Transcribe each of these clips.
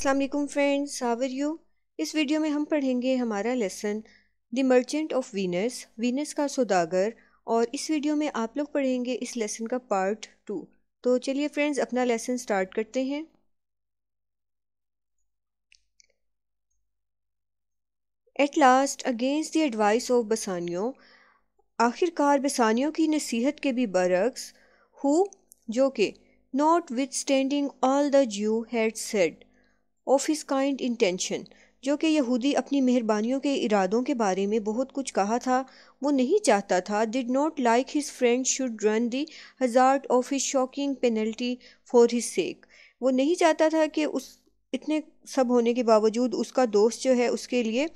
अस्सलाम वालेकुम friends how are you इस वीडियो में हम पढ़ेंगे हमारा lesson the merchant of Venice Venice का सौदागर और इस वीडियो में आप लोग पढ़ेंगे इस लेसन का पार्ट टू तो चलिए फ्रेंड्स अपना लेसन स्टार्ट करते हैं at last against the advice of Bassanio आखिरकार बसानियों की नसीहत के भी बरक्स हु जो कि notwithstanding all the Jew had said of his kind intention जो कि यहूदी अपनी मेहरबानियों के इरादों के बारे में बहुत कुछ कहा था वो नहीं चाहता था did not like his friend should run the hazard of his shocking penalty for his sake वो नहीं चाहता था कि उस इतने सब होने के बावजूद उसका दोस्त जो है उसके लिए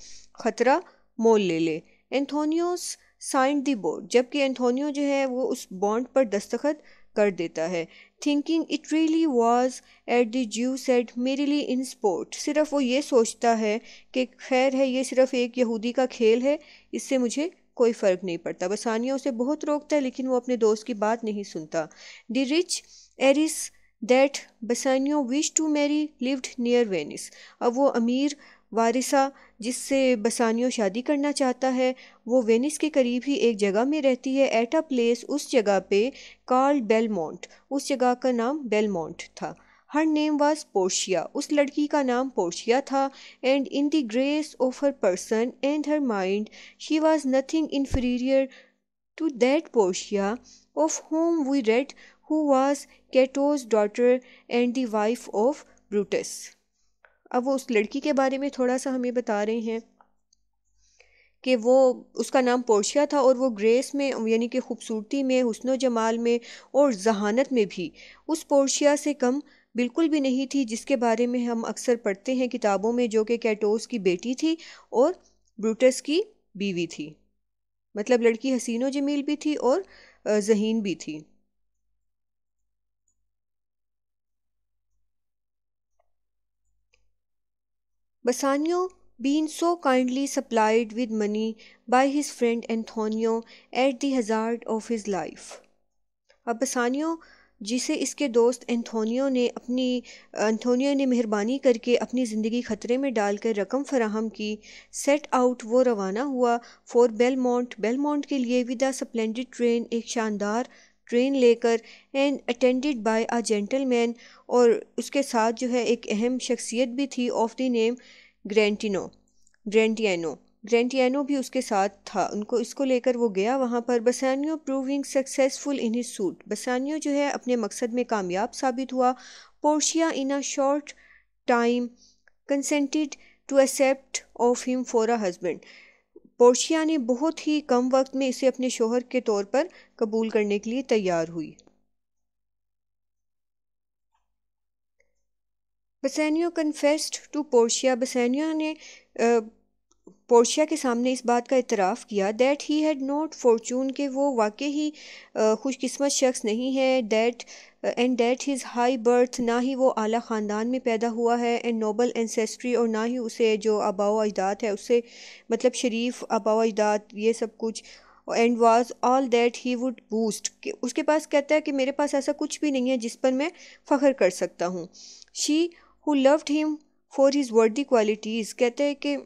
ख़तरा मोल ले ले एंथोनियोस साइंड दी बोर्ड जबकि एंथोनियो जो है वो उस बॉन्ड पर दस्तखत कर देता है thinking it really was at the Jew said मेरे लिए इन स्पोर्ट सिर्फ वो ये सोचता है कि खैर है ये सिर्फ एक यहूदी का खेल है इससे मुझे कोई फ़र्क नहीं पड़ता बसानिया उसे बहुत रोकता है लेकिन वो अपने दोस्त की बात नहीं सुनता the rich heiress that Bassanio wish to marry lived near Venice अब वो अमीर वारिसा जिससे बसानियो शादी करना चाहता है वो वेनिस के करीब ही एक जगह में रहती है एट अ प्लेस उस जगह पे कार्ल बेलमोंट उस जगह का नाम बेलमोंट था हर नेम वाज पोर्शिया उस लड़की का नाम पोर्शिया था and in the grace of her person and her mind she was nothing inferior to that Portia of whom we read who was Cato's daughter and the wife of Brutus अब वो उस लड़की के बारे में थोड़ा सा हमें बता रहे हैं कि वो उसका नाम पोर्शिया था और वो ग्रेस में यानी कि खूबसूरती में हसन जमाल में और जहानत में भी उस पोर्शिया से कम बिल्कुल भी नहीं थी जिसके बारे में हम अक्सर पढ़ते हैं किताबों में जो कि कैटोस की बेटी थी और ब्रूटस की बीवी थी मतलब लड़की हसीनो जमील भी थी और जहीन भी थी Bassanio being so kindly supplied with money by his friend Antonio at the hazard of his life. अब बसानियो जिसे इसके दोस्त एंथोनियो ने अपनी एंथोनियो ने मेहरबानी करके अपनी ज़िंदगी ख़तरे में डालकर रकम फराहम की सेट आउट वो रवाना हुआ फॉर बेलमोंट बेलमोंट के लिए विदा स्पलेंडेड ट्रेन एक शानदार ट्रेन लेकर and attended by a gentleman और उसके साथ जो है एक अहम शख्सियत भी थी of the name Gratiano Gratiano Gratiano भी उसके साथ था उनको इसको लेकर वो गया वहाँ पर Bassanio proving successful in his suit Bassanio जो है अपने मकसद में कामयाब साबित हुआ Portia in a short time consented to accept of him for a husband Portia ने बहुत ही कम वक्त में इसे अपने शोहर के तौर पर कबूल करने के लिए तैयार हुई Bassanio confessed to Portia Bassanio ने पोर्शिया के सामने इस बात का इतराफ़ किया that he had not fortune के वो वाकई ही खुशकस्मत शख्स नहीं है that and that his high birth ना ही वो आला ख़ानदान में पैदा हुआ है एंड नोबल एंसेस्ट्री और ना ही उसे जो आबाओ अजदाद है उससे मतलब शरीफ आबाओ अजदाद ये सब कुछ and was all that he would boast उसके पास कहता है कि मेरे पास ऐसा कुछ भी नहीं है जिस पर मैं फ़ख्र कर सकता हूँ she who loved him for his worthy qualities कहते हैं कि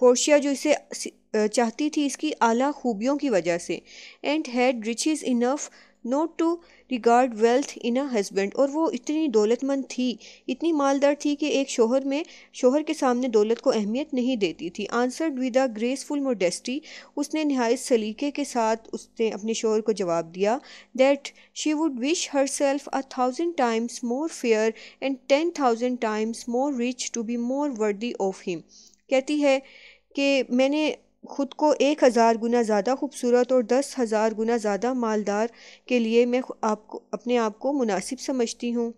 पोर्शिया जो इसे चाहती थी इसकी आला खूबियों की वजह से and had is enough not to regard wealth in a husband और वो इतनी दौलतमंद थी इतनी मालदार थी कि एक शोहर में शोहर के सामने दौलत को अहमियत नहीं देती थी answered with a graceful modesty उसने नहायत सलीके के साथ उसने अपने शोहर को जवाब दिया that she would wish herself a thousand times more fair and ten thousand times more rich to be more worthy of him कहती है कि मैंने ख़ुद को एक हज़ार गुना ज़्यादा खूबसूरत और दस हज़ार गुना ज़्यादा मालदार के लिए मैं आपको अपने आप को मुनासिब समझती हूँ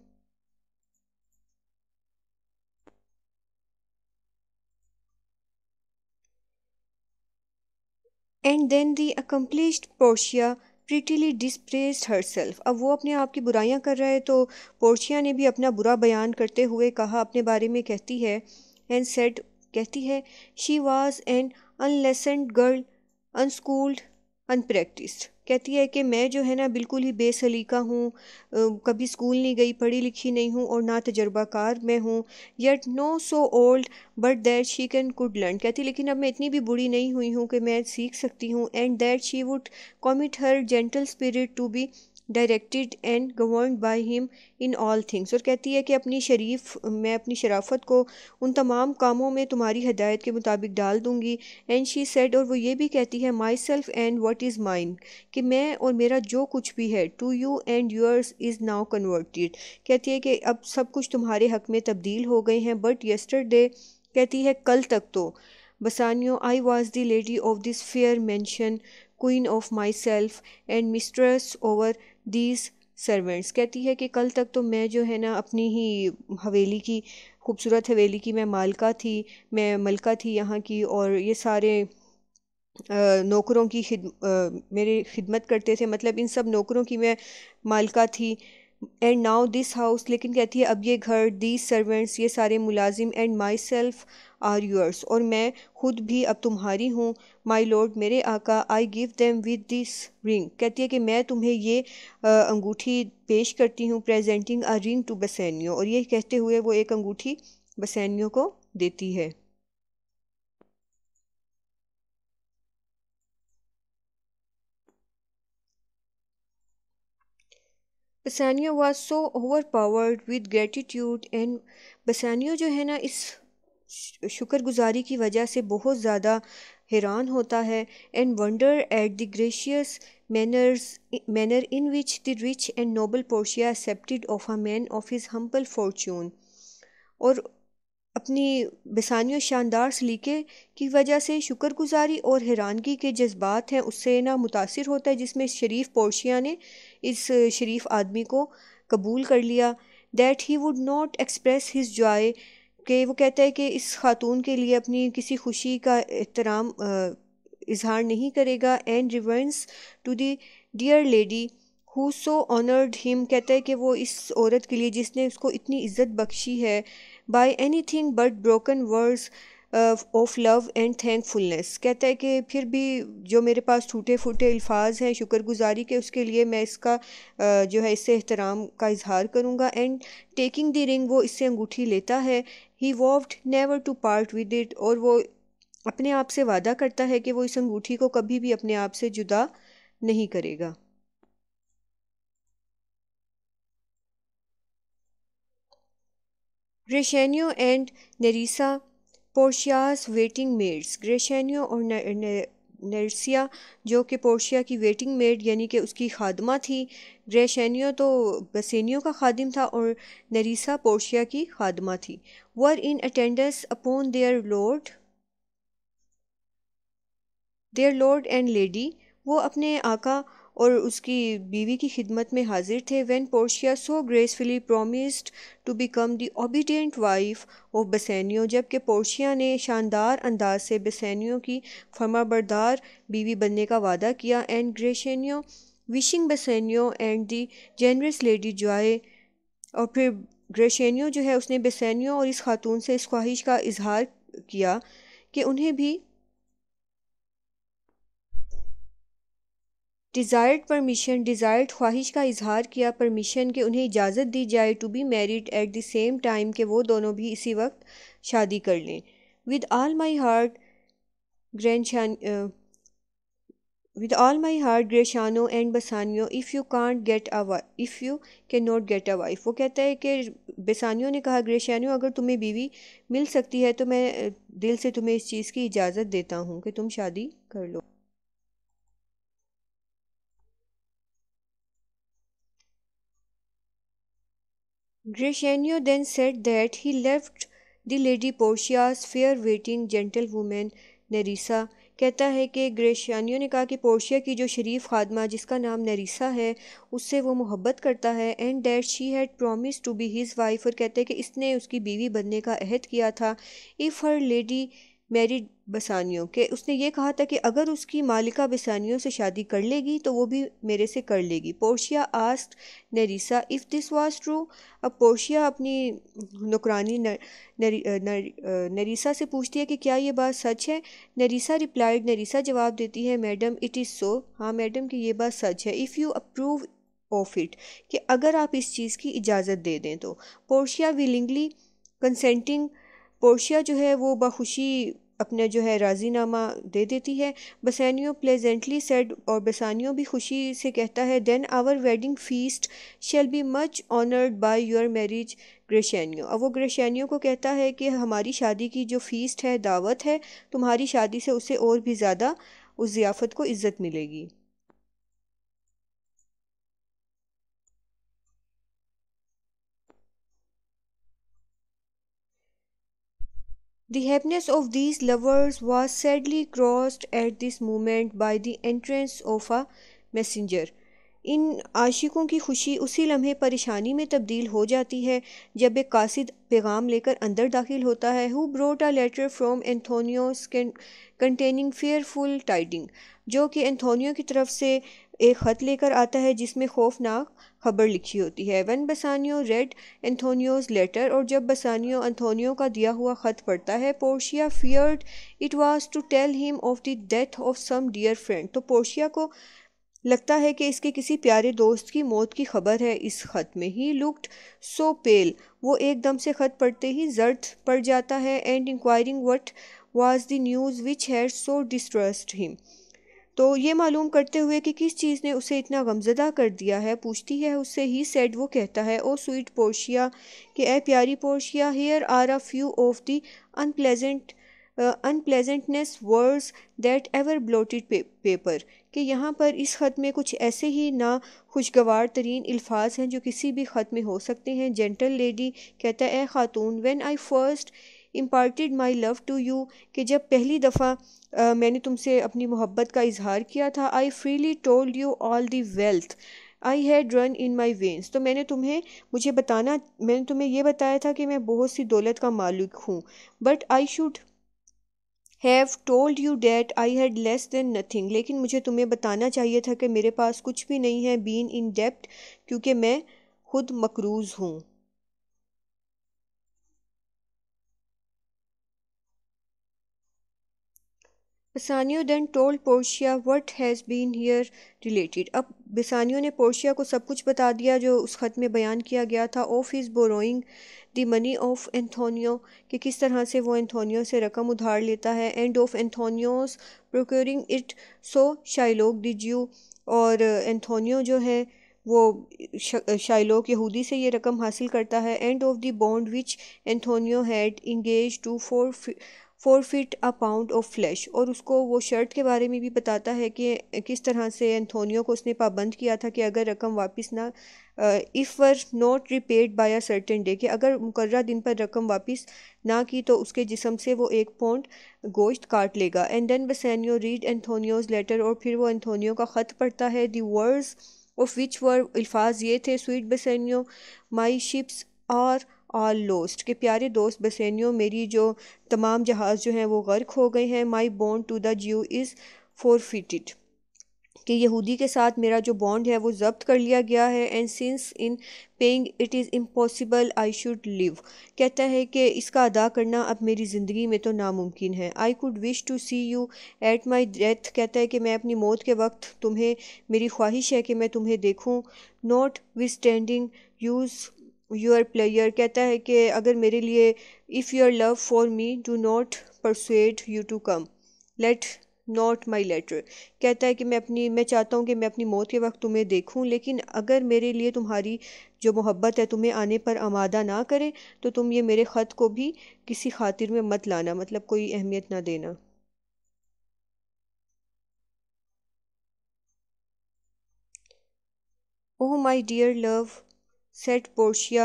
and then the accomplished Portia prettily dispraised herself अब वो अपने आप की बुराइयाँ कर रहे हैं तो पोर्शिया ने भी अपना बुरा बयान करते हुए कहा अपने बारे में कहती है एंड सेट कहती है she was an unlessoned girl unschooled unpractised कहती है कि मैं जो है ना बिल्कुल ही बेसलीका हूँ कभी स्कूल नहीं गई पढ़ी लिखी नहीं हूँ और ना तजर्बाकार मैं हूँ yet no so old but that she can could learn कहती लेकिन अब मैं इतनी भी बुरी नहीं हुई हूँ कि मैं सीख सकती हूँ and that she would commit her gentle spirit to be directed and govern by him in all things और कहती है कि अपनी शरीफ मैं अपनी शराफत को उन तमाम कामों में तुम्हारी हदायत के मुताबिक डाल दूँगी एंड शी सेड और वो ये भी कहती है myself and what is mine कि मैं और मेरा जो कुछ भी है to you and yours is now converted कहती है कि अब सब कुछ तुम्हारे हक में तब्दील हो गए हैं बट यस्टरडे कहती है कल तक तो Bassanio I was the lady of this fair mansion queen of myself and mistress over these servants कहती है कि कल तक तो मैं जो है ना अपनी ही हवेली की खूबसूरत हवेली की मैं मालका थी मैं मलका थी यहाँ की और ये सारे नौकरों की खिद, आ, मेरे खिदमत करते थे मतलब इन सब नौकरों की मैं मालका थी एंड नाउ दिस हाउस लेकिन कहती है अब ये घर दीज सर्वेंट्स ये सारे मुलाजिम and myself are yours और मैं खुद भी अब तुम्हारी हूँ माई लॉर्ड मेरे आका I give them with this ring कहती है कि मैं तुम्हें ये अंगूठी पेश करती हूँ presenting a ring to Bassanio और ये कहते हुए वो एक अंगूठी बसैनियो को देती है Bassanio was so overpowered with gratitude and Bassanio जो है ना इस शुक्रगुजारी की वजह से बहुत ज़्यादा हैरान होता है and wonder at the gracious manners manner in which the rich and noble Portia accepted of a man of his humble fortune और अपनी बसानी और शानदार सलीके की वजह से शुक्रगुजारी और हैरानगी के जज्बात हैं उससे ना मुतासर होता है जिसमें शरीफ पोर्शिया ने इस शरीफ आदमी को कबूल कर लिया that he would not express his joy के वो कहता है कि इस खातून के लिए अपनी किसी खुशी का एहतराम इजहार नहीं करेगा and reverence to the dear lady who so honoured him कहता है कि वो इस औरत के लिए जिसने उसको इतनी इज्जत बख्शी है by anything but broken words of love and thankfulness कहता है कि फिर भी जो मेरे पास टूटे फूटे अल्फाज हैं शुक्रगुजारी के उसके लिए मैं इसका uh, जो है इससे एहतराम का इजहार करूँगा एंड टेकिंग द रिंग वो इससे अंगूठी लेता है he vowed never to part with it और वो अपने आप से वादा करता है कि वो इस अंगूठी को कभी भी अपने आप से जुदा नहीं करेगा Gratiano and Nerissa Portia's waiting maids Gratiano और नरसिया जो कि पोर्शिया की वेटिंग मेड यानी कि उसकी खादमा थी ग्रेशनियो तो बसेनियो का खादिम था और नरीसा पोर्शिया की खादमा थी were in attendance upon their lord their lord and lady वो अपने आका और उसकी बीवी की खिदमत में हाजिर थे when Portia so gracefully promised to become the obedient wife of Bassanio जबकि पोर्शिया ने शानदार अंदाज से बसैनियो की फर्माबरदार बीवी बनने का वादा किया and Gratiano wishing Bassanio and the generous lady joy और फिर ग्रेशनियो जो है उसने बसैनियो और इस खातून से इस ख्वाहिश का इजहार किया कि उन्हें भी डिज़ायर्ड परमिशन डिज़ायर्ड ख्वाहिश का इजहार किया परमिशन के उन्हें इजाज़त दी जाए to be married at the same time के वो दोनों भी इसी वक्त शादी कर लें with all my heart grand with all my heart Gratiano and Bassanio if you can't get a if you cannot get गेट अ वाइफ वो कहता है कि बसानियो ने कहा ग्रेशानियो अगर तुम्हें बीवी मिल सकती है तो मैं दिल से तुम्हें इस चीज़ की इजाज़त देता हूँ कि तुम शादी कर लो Gratiano then said that he left the lady Portia's fair waiting gentlewoman Nerissa कहता है कि ग्रेशानियो ने कहा कि पोर्शिया की जो शरीफ खादमा जिसका नाम नरीसा है उससे वो मोहब्बत करता है and that she had promise to be his wife और कहते हैं कि इसने उसकी बीवी बनने का अहद किया था if her lady married Bassanio के उसने ये कहा था कि अगर उसकी मालिका बसानियों से शादी कर लेगी तो वो भी मेरे से कर लेगी Portia asked Nerissa if this was true अब पोर्शिया अपनी नौकरानी नरी, नरीसा से पूछती है कि क्या ये बात सच है नरीसा रिप्लाइड नरीसा जवाब देती है मैडम इट इज़ सो हाँ मैडम कि ये बात सच है if you approve of it कि अगर आप इस चीज़ की इजाज़त दे दें तो पोर्शिया विलिंगली कंसेंटिंग पोर्शिया जो है वो बखुशी अपना जो है राजीनामा दे देती है बसानियो प्लेजेंटली सेड और बसानियो भी खुशी से कहता है then our wedding feast shall be much honoured by your marriage Gratiano अब वो ग्रेशानियो को कहता है कि हमारी शादी की जो फीस्ट है दावत है तुम्हारी शादी से उसे और भी ज़्यादा उस ज़ियाफ़त को इज़्ज़त मिलेगी The happiness of these lovers was sadly crossed at this moment by the entrance of a messenger. इन आशिकों की खुशी उसी लम्हे परेशानी में तब्दील हो जाती है जब एक कासिद पैगाम लेकर अंदर दाखिल होता है who brought a letter from Antonio containing fearful tiding जो कि एंथोनियो की तरफ से एक ख़त लेकर आता है जिसमें खौफनाक खबर लिखी होती है when Bassanio read Antonio's letter और जब बसानियो एंथोनियो का दिया हुआ ख़त पढ़ता है Portia feared it was to tell him of the death of some dear friend तो पोर्शिया को लगता है कि इसके किसी प्यारे दोस्त की मौत की खबर है इस ख़त में ही लुक्ड सो पेल वो एकदम से ख़त पढ़ते ही जर्द पड़ जाता है and inquiring what was the news which had so distrust him तो ये मालूम करते हुए कि किस चीज़ ने उसे इतना गमजदा कर दिया है पूछती है उससे ही सेड वो कहता है ओ स्वीट पोर्शिया कि ए प्यारी Portia here are a few of the unpleasant unpleasantness words that ever blotted paper कि यहाँ पर इस ख़त में कुछ ऐसे ही ना खुशगवार तरीन अल्फाज हैं जो किसी भी ख़त में हो सकते हैं जेंटल लेडी कहता है ए ख़ातून when I first imparted my love to you कि जब पहली दफ़ा मैंने तुमसे अपनी मोहब्बत का इजहार किया था I freely told you all the wealth I had run in my veins तो मैंने तुम्हें मुझे बताना मैंने तुम्हें यह बताया था कि मैं बहुत सी दौलत का मालिक हूँ but I should have told you that I had less than nothing लेकिन मुझे तुम्हें बताना चाहिए था कि मेरे पास कुछ भी नहीं है बीन इन डेप्ट क्योंकि मैं खुद मकरूज़ हूँ Bassanio then told Portia what has been here related अब बिसानियो ने पोर्शिया को सब कुछ बता दिया जो उस ख़त में बयान किया गया था of his borrowing the money of Antonio कि किस तरह से वो एंथोनियो से रकम उधार लेता है and of Antonio's procuring it so Shylock the Jew और एंथोनियो जो है वो शाइलोक यहूदी से ये रकम हासिल करता है and of the bond which Antonio had engage to for forfeit a pound of flesh और उसको वो शर्ट के बारे में भी बताता है कि किस तरह से एंथोनियो को उसने पाबंद किया था कि अगर रकम वापस ना if were not repaid by a certain day कि अगर मुकर्रा दिन पर रकम वापस ना की तो उसके जिसम से वो एक पौंड गोश्त काट लेगा and then Bassanio read Antonio's letter और फिर वो एंथोनियो का ख़त पढ़ता है दी वर्ड्स ऑफ विच वर अल्फाज ये थे स्वीट बसैनियो माई शिप्स और और लोस्ट के प्यारे दोस्त बसेनियो मेरी जो तमाम जहाज़ जो हैं वो गर्क हो गए हैं my bond to the Jew is forfeited कि यहूदी के साथ मेरा जो बॉन्ड है वो जब्त कर लिया गया है and since in paying it is impossible I should live कहता है कि इसका अदा करना अब मेरी ज़िंदगी में तो नामुमकिन है I could wish to see you at my death कहता है कि मैं अपनी मौत के वक्त तुम्हें मेरी ख्वाहिश है कि मैं तुम्हें देखूँ notwithstanding use your pleasure कहता है कि अगर मेरे लिए if your love for me do not persuade you to come let not my letter कहता है कि मैं अपनी मैं चाहता हूँ कि मैं अपनी मौत के वक्त तुम्हें देखूँ लेकिन अगर मेरे लिए तुम्हारी जो मोहब्बत है तुम्हें आने पर आमादा ना करे तो तुम ये मेरे ख़त को भी किसी खातिर में मत लाना मतलब कोई अहमियत ना देना oh my dear love said Portia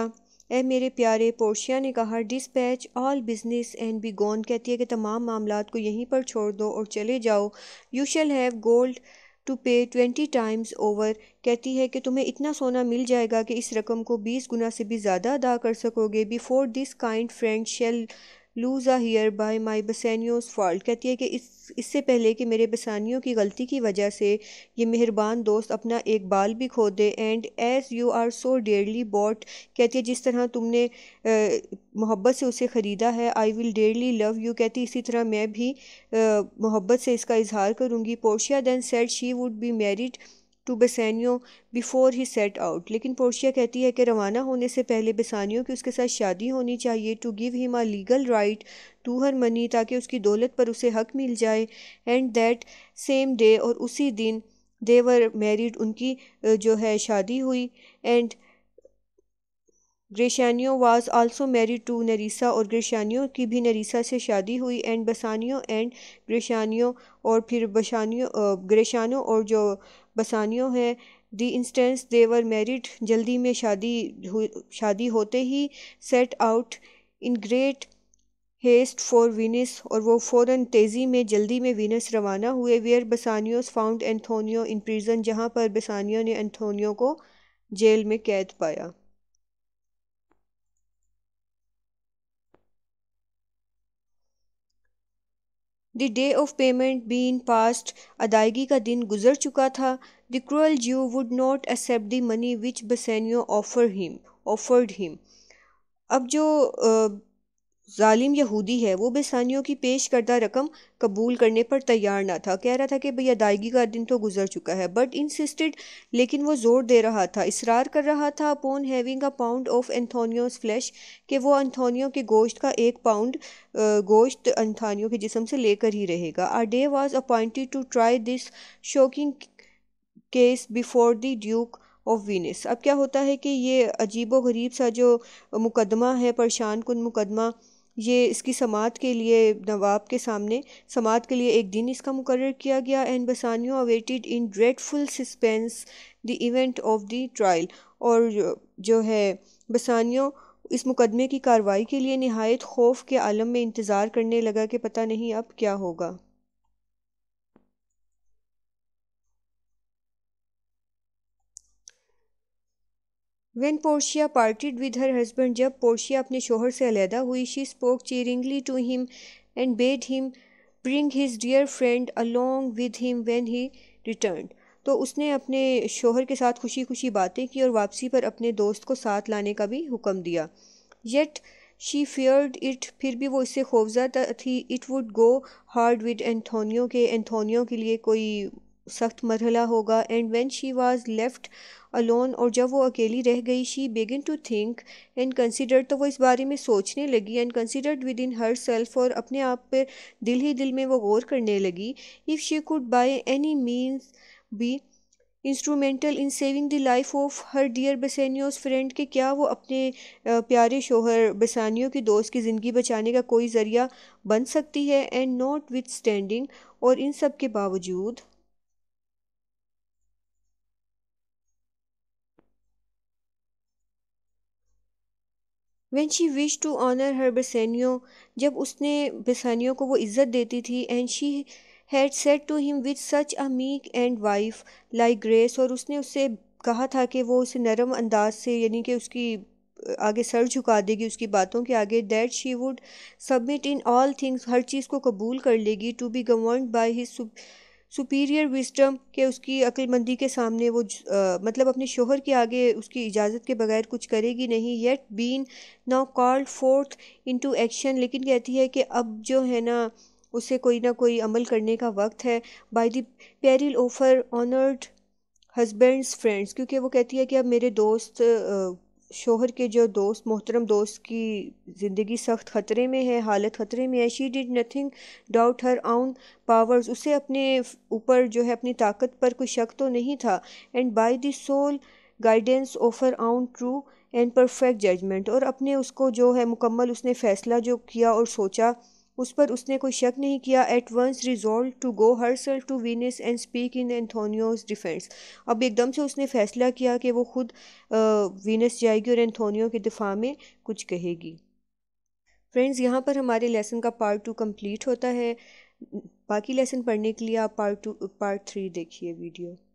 ए मेरे प्यारे पोर्शिया ने कहा dispatch all business and be gone कहती है कि तमाम मामला को यहीं पर छोड़ दो और चले जाओ you shall have gold to pay twenty times over कहती है कि तुम्हें इतना सोना मिल जाएगा कि इस रकम को बीस गुना से भी ज़्यादा अदा कर सकोगे before this kind friend shall lose a hair by my Bassanio's fault कहती है कि इस इससे पहले कि मेरे बसानियों की गलती की वजह से ये मेहरबान दोस्त अपना एक बाल भी खो दे and as you are so dearly bought कहती है जिस तरह तुमने मोहब्बत से उसे ख़रीदा है I will dearly love you कहती इसी तरह मैं भी मोहब्बत से इसका इजहार करूँगी Portia then said she would be married to Bassanio before he set out लेकिन पोर्शिया कहती है कि रवाना होने से पहले बेसानियो की उसके साथ शादी होनी चाहिए to give him a legal right to her money ताकि उसकी दौलत पर उसे हक मिल जाए एंड दैट सेम डे और उसी दिन देवर मैरिड उनकी जो है शादी हुई and Gratiano was also married to Nerissa और ग्रेशानियो की भी नरीसा से शादी हुई एंड बसानियो एंड ग्रेशानियो और फिर बशानियो ग्रेशानो और जो बसानियों है दी इंस्टेंस देवर मैरिड जल्दी में शादी शादी होते ही set out in great haste for Venice और वो फ़ौर तेज़ी में जल्दी में वीनस रवाना हुए where Bassanio's found Antonio in prison जहाँ पर बसानियो ने एंथोनियो को जेल में कैद पाया the day of payment been past अदायगी का दिन गुजर चुका था the cruel Jew would not accept the money which Bassanio offer him offered him अब जो जालिम यहूदी है वो बेसानियों की पेश करदा रकम कबूल करने पर तैयार ना था कह रहा था कि भाई अदायगी का दिन तो गुजर चुका है बट इंसिस्टेड लेकिन वो जोर दे रहा था इसरार कर रहा था upon having a pound of Antonio's flesh कि वो अंथोनियो के गोश्त का एक पाउंड गोश्त अंथानियों के जिसम से लेकर ही रहेगा a day was appointed to try this shocking case before the Duke of Venice अब क्या होता है कि ये अजीब व गरीब सा जो मुकदमा है परेशान कन मुकदमा ये इसकी समात के लिए नवाब के सामने समात के लिए एक दिन इसका मुकर किया गया and Bassanio awaited in dreadful suspense the event of the trial और जो है बसानियो इस मुकदमे की कार्रवाई के लिए नहायत खौफ के आलम में इंतज़ार करने लगा कि पता नहीं अब क्या होगा when Portia parted with her husband जब पोर्शिया अपने शोहर से अलहदा हुई she spoke cheeringly to him and bade him bring his dear friend along with him when he return तो उसने अपने शोहर के साथ खुशी खुशी बातें की और वापसी पर अपने दोस्त को साथ लाने का भी हुक्म दिया येट शी फियर्ड इट फिर भी वो इससे खौफजा थी it would go hard with Antonio के एंथोनियो के लिए कोई सख्त मरहला होगा and when she was left alone और जब वो अकेली रह गई she begin to think and consider तो वो इस बारे में सोचने लगी and considered within herself और अपने आप पर दिल ही दिल में वो गौर करने लगी if she could by any means be instrumental in saving the life of her dear Bassanio's friend के क्या वो अपने प्यारे शोहर बसानियों की दोस्त की ज़िंदगी बचाने का कोई ज़रिया बन सकती है एंड नॉट विथ स्टैंडिंग और इन सब के बावजूद when she wish to honour her Bassanio जब उसने बेसानियो को वो इज़्ज़त देती थी and she had said to him with such a meek and wife like grace और उसने उससे कहा था कि वो उसे नरम अंदाज से यानी कि उसकी आगे सर झुका देगी उसकी बातों के आगे that she would submit in all things हर चीज़ को कबूल कर लेगी to be govern by his superior wisdom के उसकी अक्लमंदी के सामने वो आ, मतलब अपने शोहर के आगे उसकी इजाज़त के बगैर कुछ करेगी नहीं yet been now called forth into action लेकिन कहती है कि अब जो है ना उसे कोई ना कोई अमल करने का वक्त है by the peril of her honoured husband's friends क्योंकि वो कहती है कि अब मेरे दोस्त आ, शोहर के जो दोस्त मोहतरम दोस्त की ज़िंदगी सख्त ख़तरे में है हालत ख़तरे में है she did nothing doubt her own powers उसे अपने ऊपर जो है अपनी ताकत पर कोई शक तो नहीं था and by the sole guidance of her own true and perfect judgement और अपने उसको जो है मुकम्मल उसने फ़ैसला जो किया और सोचा उस पर उसने कोई शक नहीं किया at once resolve to go herself to Venice and speak in Antonio's defence अब एकदम से उसने फैसला किया कि वो खुद वीनस जाएगी और एंथोनियो के दिफा में कुछ कहेगी फ्रेंड्स यहाँ पर हमारे लेसन का पार्ट टू कंप्लीट होता है बाकी लेसन पढ़ने के लिए आप पार्ट टू पार्ट थ्री देखिए वीडियो